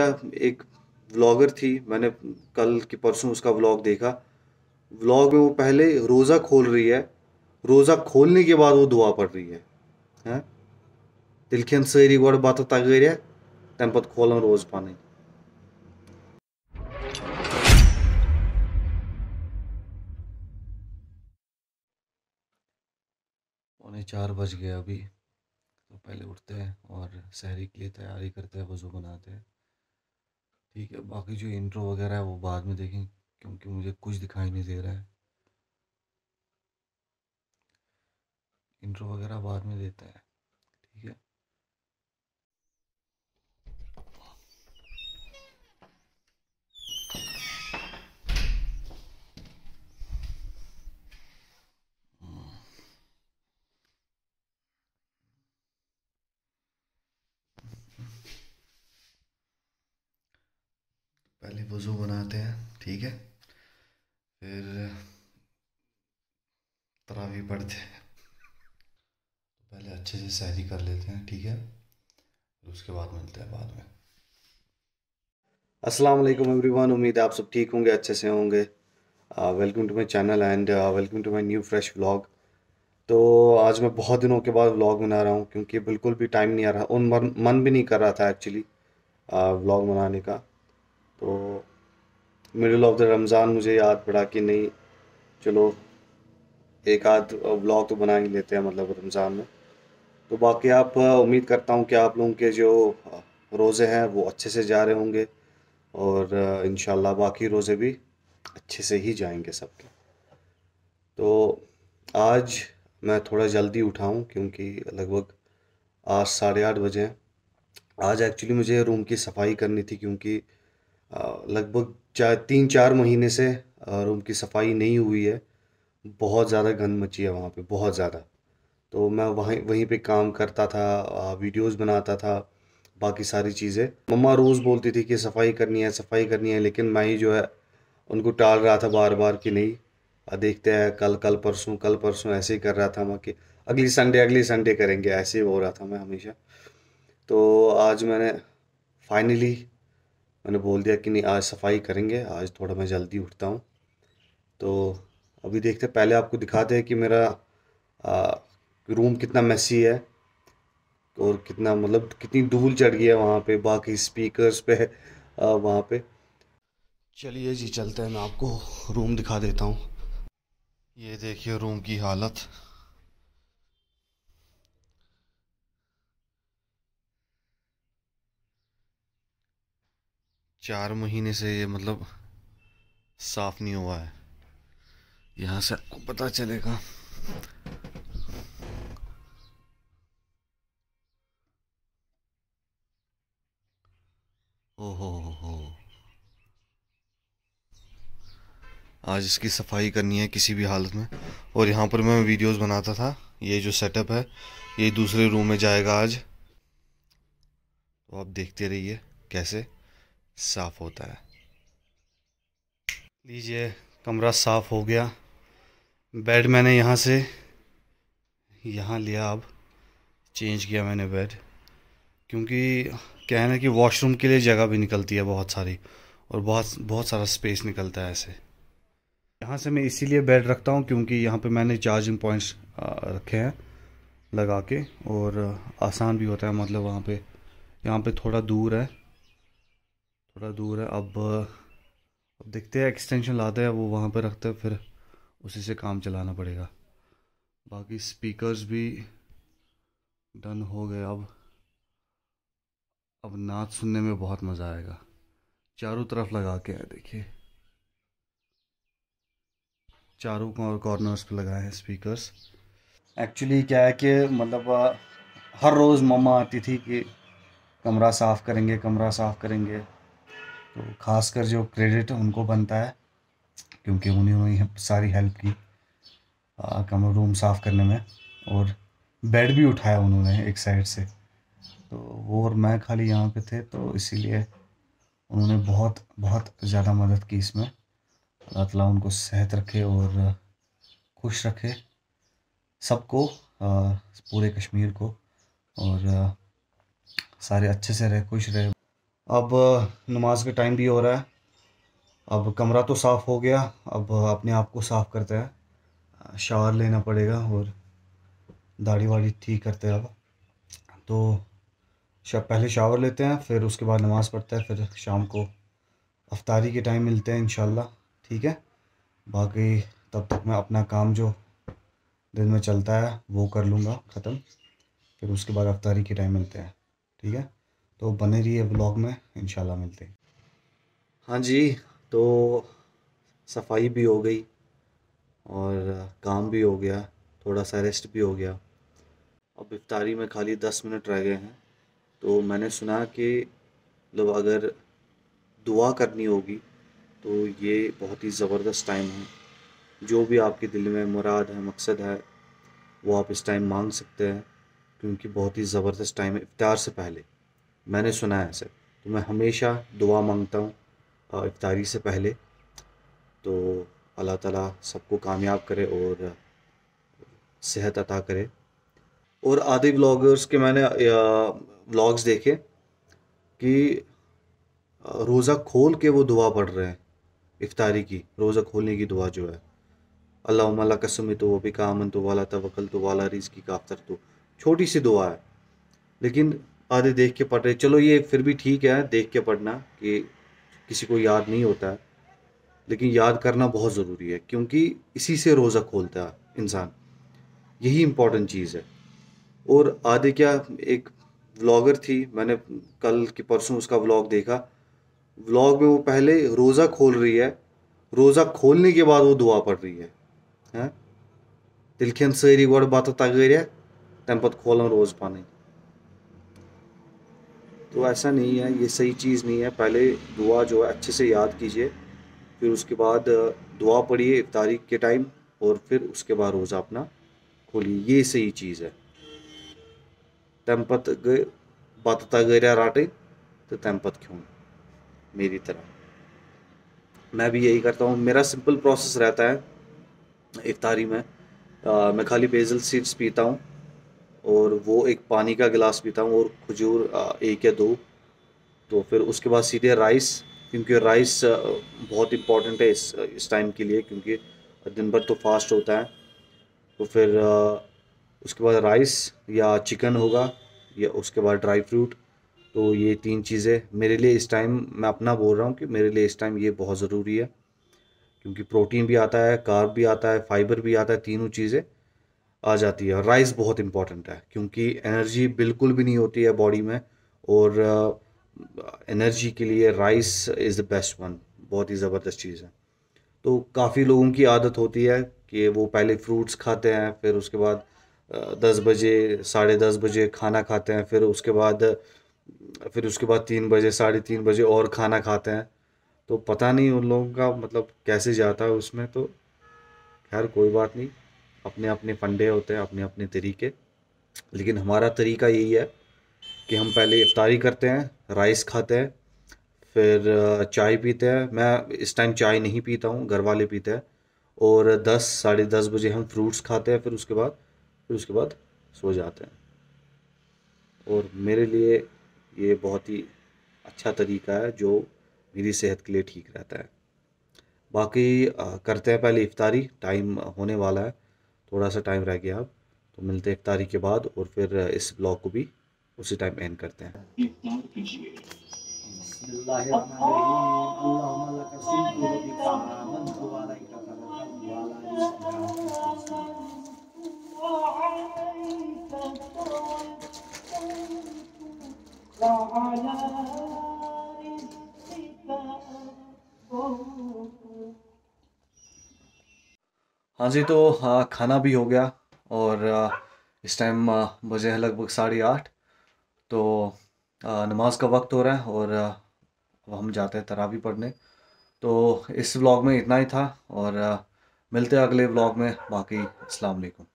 एक व्लॉगर थी मैंने कल के परसों उसका व्लॉग देखा व्लॉग में वो पहले रोज़ा खोल रही है रोज़ा खोलने के बाद वो दुआ पढ़ रही है हैं दिल खन सारी गोड़ बत है तम पत खोल रोज़ पन पौने चार बज गए अभी तो पहले उठते हैं और शहरी के लिए तैयारी करते हैं वज़ू बनाते हैं ठीक है बाकी जो इंट्रो वगैरह है वो बाद में देखें क्योंकि मुझे कुछ दिखाई नहीं दे रहा है इंट्रो वगैरह बाद में देते हैं ठीक है पहले वज़ू बनाते हैं ठीक है फिर तरावी पढ़ते हैं पहले अच्छे से सहरी कर लेते हैं ठीक है फिर उसके बाद मिलते हैं बाद में अस्सलाम वालेकुम एवरीवन उम्मीद है आप सब ठीक होंगे अच्छे से होंगे welcome to my channel and welcome to my new fresh vlog तो आज मैं बहुत दिनों के बाद व्लॉग बना रहा हूँ क्योंकि बिल्कुल भी टाइम नहीं आ रहा उन मन भी नहीं कर रहा था एक्चुअली व्लॉग बनाने का तो मिडिल ऑफ़ द रमज़ान मुझे याद पड़ा कि नहीं चलो एक आध व्लॉग तो बना ही लेते हैं मतलब रमज़ान में तो बाकी आप उम्मीद करता हूँ कि आप लोगों के जो रोज़े हैं वो अच्छे से जा रहे होंगे और इन बाकी रोज़े भी अच्छे से ही जाएंगे सबके तो आज मैं थोड़ा जल्दी उठाऊँ क्योंकि लगभग आज साढ़े आठ बजे हैं आज एक्चुअली मुझे रूम की सफाई करनी थी क्योंकि लगभग चार तीन चार महीने से रूम की सफाई नहीं हुई है बहुत ज़्यादा गंद मची है वहाँ पे बहुत ज़्यादा तो मैं वहीं वहीं पे काम करता था वीडियोस बनाता था बाकी सारी चीज़ें मम्मा रोज़ बोलती थी कि सफ़ाई करनी है सफ़ाई करनी है लेकिन मैं ही जो है उनको टाल रहा था बार बार कि नहीं देखते हैं कल कल परसों कल परसों ऐसे ही कर रहा था मैं कि अगली संडे अगली संडे करेंगे ऐसे ही हो रहा था मैं हमेशा तो आज मैंने फाइनली मैंने बोल दिया कि नहीं आज सफाई करेंगे आज थोड़ा मैं जल्दी उठता हूँ तो अभी देखते पहले आपको दिखाते हैं कि मेरा आ, रूम कितना मैसी है और कितना मतलब कितनी धूल चढ़ गई है वहाँ पे बाकी स्पीकर्स पे आ, वहाँ पे चलिए जी चलते हैं मैं आपको रूम दिखा देता हूँ ये देखिए रूम की हालत चार महीने से ये मतलब साफ नहीं हुआ है यहाँ से आपको पता चलेगा ओहो हो हो आज इसकी सफाई करनी है किसी भी हालत में और यहाँ पर मैं वीडियोस बनाता था ये जो सेटअप है ये दूसरे रूम में जाएगा आज तो आप देखते रहिए कैसे साफ़ होता है लीजिए कमरा साफ़ हो गया बेड मैंने यहाँ से यहाँ लिया अब चेंज किया मैंने बेड क्योंकि कहना है कि वॉशरूम के लिए जगह भी निकलती है बहुत सारी और बहुत बहुत सारा स्पेस निकलता है ऐसे यहाँ से मैं इसीलिए बेड रखता हूँ क्योंकि यहाँ पे मैंने चार्जिंग पॉइंट्स रखे हैं लगा के और आसान भी होता है मतलब वहाँ पे यहाँ पे थोड़ा दूर है थोड़ा दूर है अब अब देखते हैं एक्सटेंशन लाते हैं वो वहाँ पर रखते हैं फिर उसी से काम चलाना पड़ेगा बाकी स्पीकर्स भी डन हो गए अब अब नाच सुनने में बहुत मज़ा आएगा चारों तरफ लगा के आए देखिए चारों कॉर्नर्स पे लगाए हैं स्पीकर्स एक्चुअली क्या है कि मतलब हर रोज़ मम्मा आती थी कि कमरा साफ़ करेंगे कमरा साफ़ करेंगे तो खासकर जो क्रेडिट उनको बनता है क्योंकि उन्होंने सारी हेल्प की कमरा रूम साफ़ करने में और बेड भी उठाया उन्होंने एक साइड से तो वो और मैं खाली यहाँ पे थे तो इसीलिए उन्होंने बहुत बहुत ज़्यादा मदद की इसमें अल्लाह तला उनको सेहत रखे और खुश रखे सबको पूरे कश्मीर को और सारे अच्छे से रहे खुश रहे अब नमाज का टाइम भी हो रहा है अब कमरा तो साफ़ हो गया अब अपने आप को साफ़ करते हैं शावर लेना पड़ेगा और दाढ़ी वाड़ी ठीक करते हैं अब तो पहले शावर लेते हैं फिर उसके बाद नमाज़ पढ़ते हैं फिर शाम को अफ्तारी के टाइम मिलते हैं इन ठीक है बाकी तब तक मैं अपना काम जो दिन में चलता है वो कर लूँगा ख़त्म फिर उसके बाद अफ्तारी के टाइम मिलते हैं ठीक है तो बने रहिए ब्लॉग में इन मिलते हैं हाँ जी तो सफाई भी हो गई और काम भी हो गया थोड़ा सा रेस्ट भी हो गया अब इफ्तारी में खाली दस मिनट रह गए हैं तो मैंने सुना कि मतलब अगर दुआ करनी होगी तो ये बहुत ही ज़बरदस्त टाइम है जो भी आपके दिल में मुराद है मकसद है वो आप इस टाइम मांग सकते हैं क्योंकि बहुत ही ज़बरदस्त टाइम है इफ्तार से पहले मैंने सुना है ऐसे तो मैं हमेशा दुआ मांगता हूँ इफ्तारी से पहले तो अल्लाह ताला सबको कामयाब करे और सेहत अता करे और आधे ब्लॉगर्स के मैंने ब्लॉग्स देखे कि रोज़ा खोल के वो दुआ पढ़ रहे हैं इफ्तारी की रोज़ा खोलने की दुआ जो है अल्लाह कसम तो भी कामन तो वाला तवकल तो वाला रिज की काफ्तर तो छोटी सी दुआ है लेकिन आधे देख के पढ़ रहे चलो ये फिर भी ठीक है देख के पढ़ना कि किसी को याद नहीं होता है लेकिन याद करना बहुत ज़रूरी है क्योंकि इसी से रोज़ा खोलता है इंसान यही इम्पोर्टेंट चीज़ है और आधे क्या एक व्लॉगर थी मैंने कल के परसों उसका व्लॉग देखा व्लॉग में वो पहले रोज़ा खोल रही है रोज़ा खोलने के बाद वो दुआ पढ़ रही है हैं दिल खेन सरी गोड़ बात तगरिया तम पत खोलन रोज़ पानी तो ऐसा नहीं है ये सही चीज़ नहीं है पहले दुआ जो है अच्छे से याद कीजिए फिर उसके बाद दुआ पढ़िए तारीख के टाइम और फिर उसके बाद रोज़ा अपना खोलिए ये सही चीज़ है तमपत गए बतता गैरा राटे तो पत क्यों मेरी तरह मैं भी यही करता हूँ मेरा सिंपल प्रोसेस रहता है इफ्तारी में आ, मैं खाली बेजल सीड्स पीता हूँ और वो एक पानी का गिलास पीता हूँ और खजूर एक या दो तो फिर उसके बाद सीधे राइस क्योंकि राइस बहुत इम्पॉर्टेंट है इस इस टाइम के लिए क्योंकि दिन भर तो फास्ट होता है तो फिर उसके बाद राइस या चिकन होगा या उसके बाद ड्राई फ्रूट तो ये तीन चीज़ें मेरे लिए इस टाइम मैं अपना बोल रहा हूँ कि मेरे लिए इस टाइम ये बहुत ज़रूरी है क्योंकि प्रोटीन भी आता है कार्ब भी आता है फाइबर भी आता है तीनों चीज़ें आ जाती है राइस बहुत इंपॉर्टेंट है क्योंकि एनर्जी बिल्कुल भी नहीं होती है बॉडी में और एनर्जी के लिए rice is the best one बहुत ही ज़बरदस्त चीज़ है तो काफ़ी लोगों की आदत होती है कि वो पहले फ्रूट्स खाते हैं फिर उसके बाद दस बजे साढ़े दस बजे खाना खाते हैं फिर उसके बाद फिर उसके बाद तीन बजे साढ़े तीन बजे और खाना खाते हैं तो पता नहीं उन लोगों का मतलब कैसे जाता है उसमें तो खैर कोई बात नहीं अपने अपने फंडे होते हैं अपने अपने तरीके लेकिन हमारा तरीका यही है कि हम पहले इफ्तारी करते हैं राइस खाते हैं फिर चाय पीते हैं मैं इस टाइम चाय नहीं पीता हूँ घर वाले पीते हैं और दस साढ़े दस बजे हम फ्रूट्स खाते हैं फिर उसके बाद फिर उसके बाद सो जाते हैं और मेरे लिए ये बहुत ही अच्छा तरीका है जो मेरी सेहत के लिए ठीक रहता है बाकी करते हैं पहले इफ्तारी टाइम होने वाला है थोड़ा सा टाइम रह गया अब तो मिलते हैं एक तारीख के बाद और फिर इस ब्लॉग को भी उसी टाइम एंड करते हैं हाँ जी तो आ, हाँ, खाना भी हो गया और इस टाइम बजे हैं लगभग साढ़े आठ तो नमाज का वक्त हो रहा है और अब हम जाते हैं तरावी पढ़ने तो इस व्लॉग में इतना ही था और मिलते हैं अगले व्लॉग में बाकी अस्सलाम वालेकुम